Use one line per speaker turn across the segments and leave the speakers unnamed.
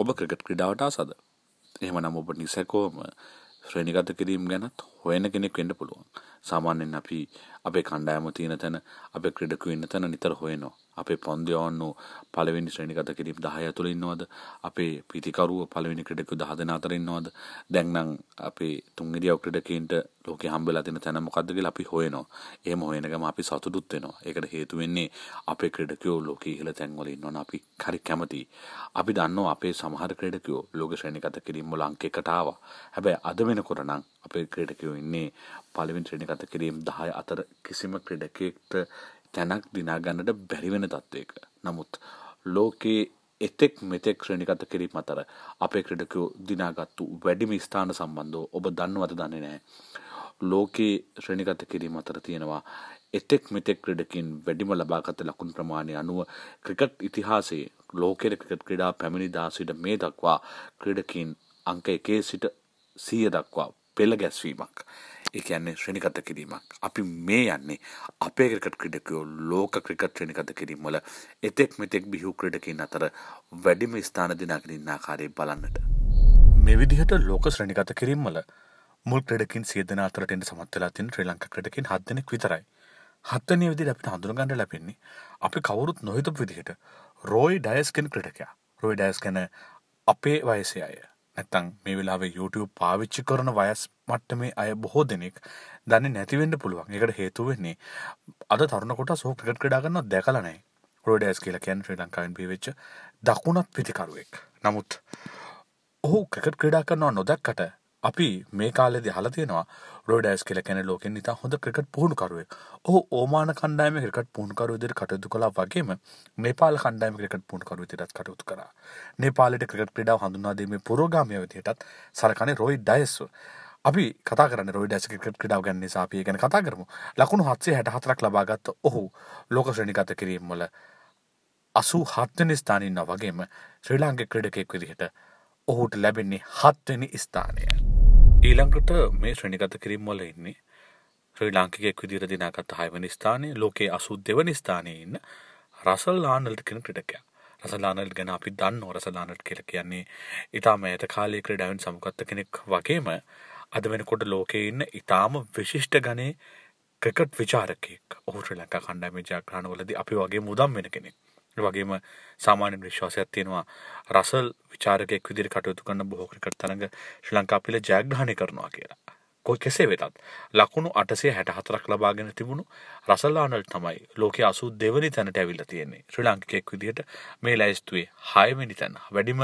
ඔබ ක්‍රිකට් ක්‍රඩාවට අසද එහෙමනම් ඔබ නිසැකෝම ශ්‍රණිගත කිරීම් ගැනත් හොයන කෙනෙක් වෙන්න පුළුවන් සාමාන්‍යෙන් අපි අපේ කණ්ඩායම තියෙන තැන අප ක්‍රඩකු ඉන්න තැන නිතර හොයනවා අපේ පන්දයවන්න පලවෙනි ශ්‍රණි කත කිරීම දහය ඇතුළෙන්නවද අපේ පිතිකරුව පලවෙනි ක්‍රඩකු දහදන අතරෙන්නවද දැන්නම් අපේ තුන්ගදිියව ක්‍රඩකන්ට ලෝක හම්බල තින තැනම කදගල අපි හොයනවා ඒම හොයනගම අපි සතුටුත්වෙනවා එකට හේතුවෙන්නේ අපේ ක්‍රඩකයෝ ලෝක හිල තැන්වලින්වන අපි කරි කැමති අපි දන්න අපේ සමහර ක්‍රඩකයෝ ලෝක ශ්‍රණි කත කිරීම ලංකෙකටාව හැබැයි අද වෙන කොරනම් අපේ ක්‍රඩකයෝ ඉන්නේ පලවින් ශ්‍රණි කත කිරීම දහය අතර කිසිම ක්‍රඩකෙක්ට තැනක් දිනාගන්නට බැරිවෙන තත්ත්වයක. නමුත් ලෝකයේ එතෙක් මෙතෙක් ශ්‍රණිකත කිරීම අතර අපේ ක්‍රඩකෝ දිනාගත්තු වැඩිම ස්ථාන සම්බන්ධෝ ඔබ දන්නවද දන්නේ නෑ. ලෝකයේ ශ්‍රණිකත කිරීම අතර තියෙනවා එතෙක් මෙතෙක් ක්‍රඩකින් වැඩිම ලබාගත ලකුණ ප්‍රමාණය අනුව ක්‍රිකට් ඉතිහාසේ ලෝකෙර ක්‍රිකට් ක්‍රඩා පැමිණි දාසිට මේ දක්වා ක්‍රඩකින් අංක එකේ සිට සීය දක්වා පෙළ ගැස්වීමක් ඒ කියන්නේ ශ්‍රණිකත කිරීමක් අපි මේ යන්නේ අපේ ක්‍රිකට් ක්‍රිඩකයෝ ලෝක ක්‍රිකට් ශ්‍රණිකත කිරීමවල එතෙක් මෙතෙක් බිහු ක්‍රිඩකින් අතර වැඩිම ස්ථාන දිනාගෙනින් ආකාරය බලන්නට මේ විදිහට ලෝක ශ්‍රණිකත කිරීමවල මුල් ක්‍රඩකින් සියදන අතරට එන්න සමත් වෙලා තියෙන ශ්‍රී ලංකා ක්‍රිඩකින් හත් දෙනෙක් විතරයි හත්වෙනි විදිහට අපිට හඳුනගන්න ලැබෙන්නේ අපි කවුරුත් නොහිතපු විදිහට රෝයි ඩයස් කෙන ක්‍රිඩකයා රෝයි ඩයස් ගැන අපේ වයසේ අය නැත්තං මේ වෙලාවේ YouTube පාවිච්චි කරන වයස් මට්ටමේ අය බොහෝ දෙනෙක් දන්න නැතිවෙන්න පුළුවන් එකට හේතු වෙන්නේ අද තරුණකොට සෝ ක්‍රිකට් ක්‍රඩාගන්න දැකලනෑ රෝඩස් කියලා කැන් ශ්‍රී ලංකාවෙන් පිවෙච්ච දකුණත් පිතිකරුවෙක් නමුත් ඔහු ක්‍රිකට් ක්‍රඩා කරනවා නොදැක්කට අපි මේ කාලෙද හලා තියෙනවා රෝඩෑස් කියල කැන ලෝකෙන් ඉතා හොඳ ක්‍රිකට් පුහුණුකරුවේ ඔහු ඕමාන කණ්ඩායම ක්‍රිකට් පුහුණුකරුවිදිර කටයුතු කළා වගේම නේපාල කණ්ඩායම ක්‍රිකට් පුහුණුකරු විදිරත් කටයුතු කරා නේපාලට ක්‍රිකට් ක්‍රීඩාව හඳුන්වාදීමේ පුරෝගාමය විදියටත් සරකනේ රෝයි ඩයස්ව අපි කතාරන රෝඩ ක්‍රිකට් ක්‍රඩාව ගැන්න සාපිය ගැන කතා කරමු ලකුණු හත්සේ හැට හතරක් ලබාගත්ත ඔහු ලෝක ශ්‍රණිගත කිරීම්මල අසූ හත්වනි ස්ථානන්න වගේම ශ්‍රී ලාංගේ ක්‍රඩකෙක් විදිහට ඔහුට ලැබෙන්නේ හත්වනි ස්ථානය. ඊළඟට මේ ශ්‍රණිගත කිරීම් වල ඉන්නේ ශ්‍රී ලාංකිකෙක් විදිර දිනාගත් හයවනි ස්ථානයේ ලෝකයේ අසු දෙවනි ස්ථානයේ ඉන්න රසල් ආනල්ට කෙන ක්‍රටකයා රසලානල් ගැන අපි දන්න ඔරසලානට කියල කියන්නේ ඉතාම ඇත කාලේ ක්‍රඩාවන් සමකත්ත කෙනෙක් වගේම අද වෙනකොට ලෝකයේ ඉන්න ඉතාම විශිෂ්ට ගනේ ක්‍රකට් විචාරකෙක් ඔහුට ලැක කණ්ඩෑම ජාග්‍රහණවලද අපි වගේ මුදම් වෙන කෙනෙක් වගේම සාමාන්‍ය විශ්වාසයක් තියෙනවා රසල් විචාරකෙක් විදිහට කටයුතු කරන බොහෝ ක්‍රිකට් තරඟ ශ්‍රී ලංකා පිළ ජයග්‍රහණය කරනවා කියලා. කොයි කෙසේ වෙතත් ලකුණු අටසේ හැට හතරක් ලබාගෙන තිබුණු රසල්ලානල් තමයි ලෝක අසු දෙවනි තැනට ඇවිල්ල තියෙන්නේ ශ්‍රී ලංකිකෙක් විදිහට මේ ලැයිස්තුවේ හයවැනි තැන වැඩිම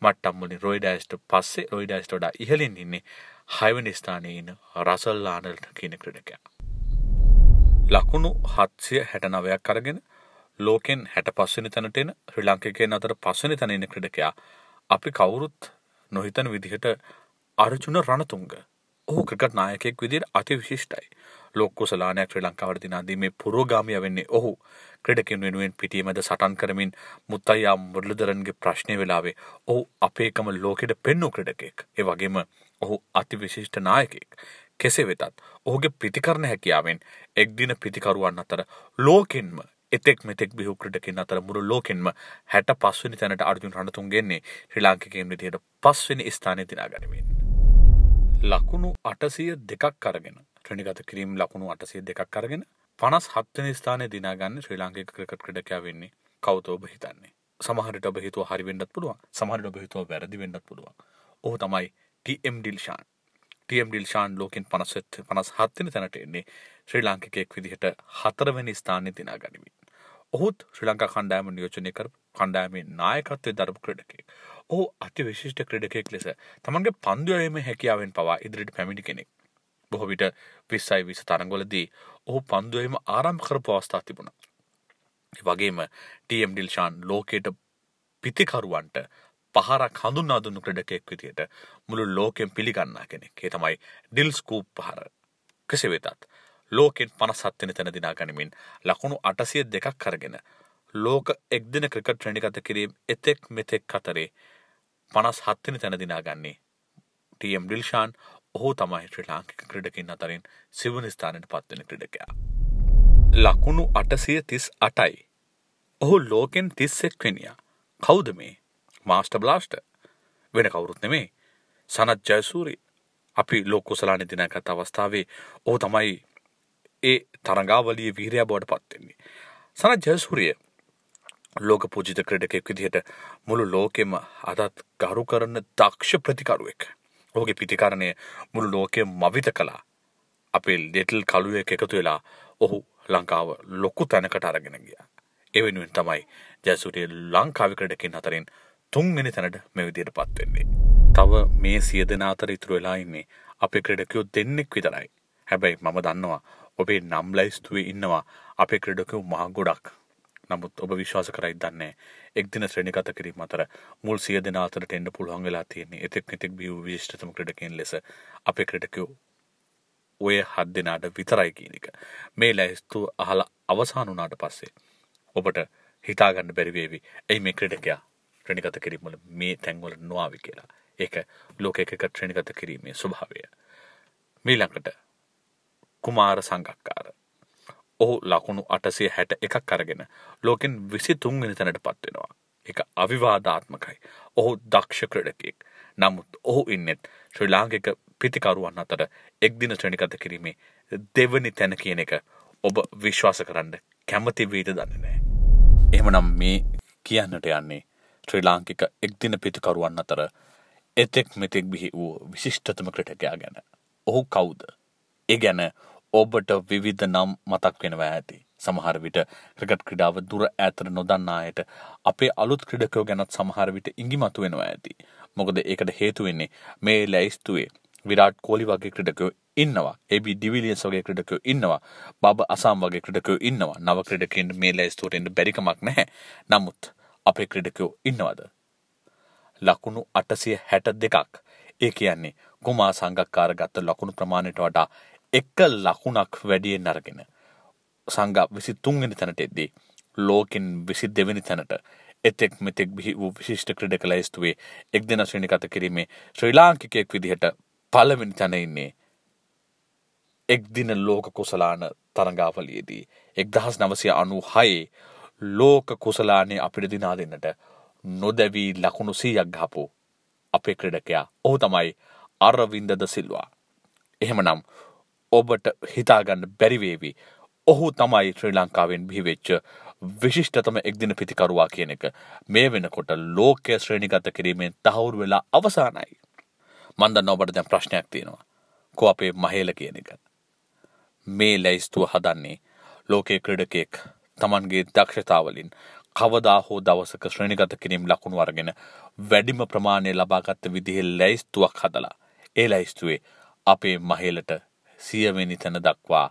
මට්ටම්මුලින් රොයිඩයිස්ට පස්සේ රොයිඩයිස්ට වඩා ඉහලින් ඉන්නේ හයවනි ස්ථානයේ ඉන්න රසල්ලානල්ට කියන ක්‍රඩකයා. ලකුණු හත්සය හැට නවයක් කරගෙන ලෝකෙන් හැට පස්සනි තැනට එන ශ්‍රී ලංකිකයන් අතර පස්සනි තැන එන ක්‍රඩකයා අපි කවුරුත් නොහිතන විදිහට අරජුන රණතුංග ඕහ ක්‍රකට් නායකෙක් විදිර අති විශිෂ්ටයි ලොක්කු සලානයක් ශ්‍රී ලංකාවරදිනාදී මේ පුරෝගාමිය වෙන්නේ ඔහු ක්‍රඩකින් වෙනුවෙන් පිටීමද සටන් කරමින් මුත්තයියා මුරලදරන්ගේ ප්‍රශ්නය වෙලාවේ ඔහු අපේකම ලෝකෙට පෙන්නු ක්‍රඩකෙක් ඒ වගේම ඔහු අති විශිෂ්ට නායකෙක් කෙසේ වෙතත් ඔහුගේ ප්‍රතිකරණ හැකියාවෙන් එක්දින පිතිකරුවන් අතර ලෝකෙන්ම එතෙක් මෙතෙක් බිහු ක්‍රටකින් අතර මුරු ලෝකෙන්ම හැට පස්වනි තැනට අර්ජුන් රණතුන්ගේන්නේ ශ්‍රී ලාංකිකෙන් විදියට පස්වනි ස්ථානය තිනා ගනිමින්. ලකුණු අටසිය දෙකක් කරගෙන ට්‍රනිගත කිරීම් ලකුණු අටසිය දෙකක් කරගෙන පනස් හත්වන ස්ථානය දිනාගන්න ශ්‍රී ලාංකික ක්‍රකට ක්‍රඩකයා වෙන්නේ කවතෝ ඔබ හිතන්නේ සමහරට ඔබ හිතුව හරි වෙන්නත් පුළුව සමහරට ඔබ හිතුව වැරදි වෙන්නත් පුළුවන් ඕහ තමයි ටම් ඩිල්ෂාන් ටම් ඩිල්ෂාන් ලෝකින් පනසත් පනස් හත්වන තැනට එන්නේ ශ්‍රී ලාංකිකෙක් විදිහට හතරවැනි ස්ථානය දිනා ගනිමි ඔහුත් ශ්‍රී ලංකා කණ්ඩෑම නියෝජනය කර කණ්ඩෑමේ නායකත්වය දරපු ක්‍රඩකෙක් ඔහු අති විශිෂ්ට ක්‍රඩකෙක් ලෙස තමන්ගේ පන්දුවරීම හැකියාවෙන් පවා ඉදිරිට පැමිණි කෙනෙක්. බොහෝ විට විස්සයි විස තරංගොලදී ඔහු පන්දුවීම ආරම් කරපු අවස්ථා තිබුණ. වගේම ටම් ඩිල්ෂාන් ලෝකයට පිතිකරුවන්ට පහරක් හඳුන්නාදුන්නු ක්‍රඩකෙක් විදියට මුළු ලෝකෙන් පිළිගන්නා කෙනෙක් ඒ තමයි ඩිල්ස්කූප් පහර කෙසේ වෙතත් ලෝකෙන් පනස් හත්වෙන තැන දිනා ගනිමින් ලකුණු අටසිය දෙකක් කරගෙන ලෝක එක්දින ක්‍රිකට් ්‍රණිගත කිරීම් එතෙක් මෙතෙක් කතරේ පනස් හත්වෙන තැන දිනාගන්නේ ටම් ඩිල්ෂාන් ඔහු තමයි ශ්‍රී ලාංකික ක්‍රඩකින් අතරින් සිවන ස්ථානයට පත්වෙන ක්‍රඩකයා. ලකුණු අටසිය තිස් අටයි. ඔහු ලෝකෙන් තිස්සෙක්වෙනිය කෞද මේ මාස්ට බ්ලාස්ට වෙන කවුරුත් නෙමේ සනත් ජයසූරී අපි ලෝකුසලානි දිනකත් අවස්ථාවේ ඕ තමයි ඒ තරඟාවලිය වීරයා බවට පත්වෙන්නේ. සන ජයසූරිය ලෝක පූජිත ක්‍රඩකෙක් විදිහට මුළු ලෝකෙම අදත් ගරු කරන දක්ෂ ප්‍රතිකරුවෙක්. ඔහුගේ පිතිකරණය මුළු ලෝකය මවිත කලා අපේ ලෙටල් කළුවෙක් එකතු වෙලා ඔහු ලංකාව ලොක්කු තැනකට අරගෙන ගිය. එවෙනුවෙන් තමයි ජැසුරිය ලංකාවිකරඩකින් අතරින් තුන්ගෙන තැනට මෙවිදියට පත්වෙන්නේ. තව මේ සිය දෙන අතර ඉතුරු වෙලා ඉන්නේ අපේ ක්‍රඩකයෝ දෙන්නෙක් විතරයි. හැබැයි මම දන්නවා ඔබේ නම් ලැයිස්තුවේ ඉන්නවා අපේ ක්‍රඩකව මහ ගොඩක් නමුත් ඔබ විශ්වාස කරයි දන්නේ එක්දින ශ්‍රණිකත කිරීම අතර මුල් සිය දෙන අතරට එන්න පුළුවන් වෙලා තියෙන්නේ එතෙක් මෙතෙක් බිය විශේෂතම ක්‍රඩකෙන් ලෙස අපේ ක්‍රඩකෝ ඔය හත් දෙනාට විතරයි කියන එක මේ ලැයිස්තු අහලා අවසාන වුණාට පස්සේ ඔබට හිතාගන්න බැරිවේවි ඇයි මේ ක්‍රඩකයා ශ්‍රණිකත කිරීමල මේ තැන්වල නොවාවි කියලා ඒක ලෝක එක ශ්‍රණිකත කිරීමේ ස්වභාවය මීලඟට කුමාර සංගක්කාර. ඔහු ලකුණු අටසේ හැට එකක් කරගෙන ලෝකෙන් විසි තුන්වෙනි තැනට පත්වෙනවා. එක අවිවාධාත්මකයි. ඔහු දක්ෂ ක්‍රඩකෙක්. නමුත් ඔහු ඉන්නෙත් ශ්‍රී ලාංකික පිතිකරුවන් අතට එක්දින ශ්‍රණිකත කිරීමේ දෙවනි තැන කියන එක ඔබ විශ්වාස කරන්න කැමති වීට දන්නේ නෑ. එහමනම් මේ කියන්නට යන්නේ ශ්‍රී ලාංකික එක්දින පිතිකරුවන් අතර එතෙක් මෙතෙක් බිහි වූ විශිෂ්ඨතම ක්‍රටකයා ගැන. ඔහු කවුද. ඒ ගැන ඔබට විවිධ නම් මතක් වෙනවා ඇති. සමහර විට ක්‍රිකට් ක්‍රඩාව දුර ඇතර නොදන්නායට අපේ අලුත් ක්‍රඩකෝ ගැනත් සමහර විට ඉංගිමතු වෙනවා ඇති. මොකද ඒකට හේතුවෙන්නේ මේ ලැයිස්තුවේ විරාට් කෝලි වගේ ක්‍රඩකෝ ඉන්නවා එබ ඩිවිලියස් වගේ ක්‍රඩකෝ ඉන්නවා බබ අසම් වගේ ක්‍රඩකෝ ඉන්නවා නව ක්‍රඩකෙන් මේ ලැයිස්තුවටෙන්ට බැරිකමක් නැහැ නමුත් අපේ ක්‍රඩකෝ ඉන්නවද. ලකුණු අටසිය හැට දෙකක් ඒ කියන්නේ කුමා සංගක්කාරගත්ත ලකුණු ප්‍රමාණයට වඩා එක ලකුණක් වැඩියෙන් අරගෙන සංග විසි තුන්ගෙන තැනට එද්දී ලෝකෙන් විසි දෙවැනි තැනට එතෙක් මෙතෙක් බිහි වූ විශිෂ්ට ක්‍රඩ කළ ස්තුවේ එක් දෙන ශ්‍රණි කත කිරීමේ ශ්‍රී ලාංකිකයෙක් විදිහට පලවෙනි තැනඉන්නේ එක්දින ලෝක කුසලාන තරඟාවලියේදී එක්දහස් නවසය අනු හයේ ලෝක කුසලානේ අපිට දිනා දෙන්නට නොදැවී ලකුණු සීයක් ගහපු අපේ ක්‍රඩකයා ඔහු තමයි අරවින්දද සිල්වා. එහෙමනම් ඔබට හිතාගන්න බැරිවේවි. ඔහු තමයි ශ්‍රී ලංකාවෙන් බිහිවෙච්ච විශිෂ්ටතම එක්දින පිතිකරුවා කියන එක මේ වෙනකොට ලෝකය ශ්‍රේණිගත කිරීමෙන් තහවුරු වෙලා අවසානයි. මන්දන්න ඔබට දැන් ප්‍රශ්නයක් තියෙනවා. කො අපේ මහේල කියන එක. මේ ලැයිස්තුව හදන්නේ ලෝකයේ ක්‍රඩකෙක් තමන්ගේ දක්ෂතාවලින් කවදා හෝ දවසක ශ්‍රණිගත කිරීම් ලකුණු අරගෙන වැඩිම ප්‍රමාණය ලබාගත්ත විදිහෙ ලැයිස්තුවක් හදලා ඒ ලැයිස්තුවේ අපේ මහේලට සියවෙනි තැන දක්වා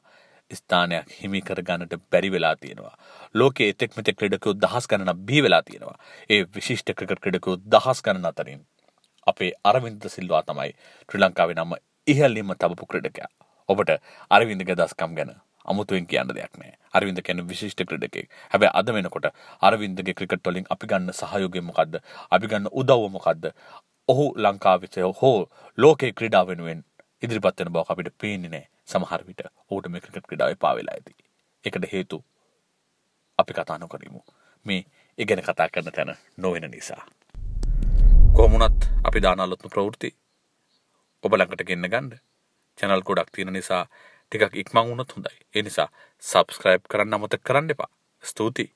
ස්ථානයක් හිමිකර ගන්නට බැරි වෙලා තියෙනවා. ලෝකයේ එතෙක් මෙතෙක් ක්‍රඩකයෝ දහස් ගණන බිහි වෙලා තියෙනවා. ඒ විශිෂ්ට ක්‍රිකට් ක්‍රඩකයෝ දහස් ගණන අතරින් අපේ අරවින්ද සිල්වා තමයි ශ්‍රී ලංකාවේ නම ඉහල්ලින්ම තබපු ක්‍රඩකයා. ඔබට අරවින්ද ගදස්කම් ගැන අමුතුවෙන් කියන්න දෙයක් නෑ අරවිද කැන විශිෂ්ට ක්‍රඩකෙක් හැබැ අද වෙනකොට අරවින්දගේ ක්‍රිකට් වලින් අපි ගන්න සහයෝගෙමකක්ද අපි ගන්න උදව්වමකක්ද ඔහු ලංකාවිතය හෝ ලෝකේ ක්‍රඩා වෙනුවෙන් ඉදිරිපත්වන බව අපිට පේන්නේ නෑ සමහරවිට ඕට මේ ක්‍රිකට් ක්‍රඩාව පාවෙලා ඇති. එකට හේතු අපි කතානු කරිමු. මේ ඉගෙන කතා කරන තැන නොවෙන නිසා. කොමුණත් අපි දානල්ලොත්ම ප්‍රවෘති ඔබ ලඟට ගන්න ගණ්ඩ චැනල් ගොඩක් තියෙන නිසා ටිකක් ඉක්මං වුණත් හොඳයි. එනිසා සබස්ක්‍රයිබ් කරන්න අමත කරන්න එපා. ස්තුතියි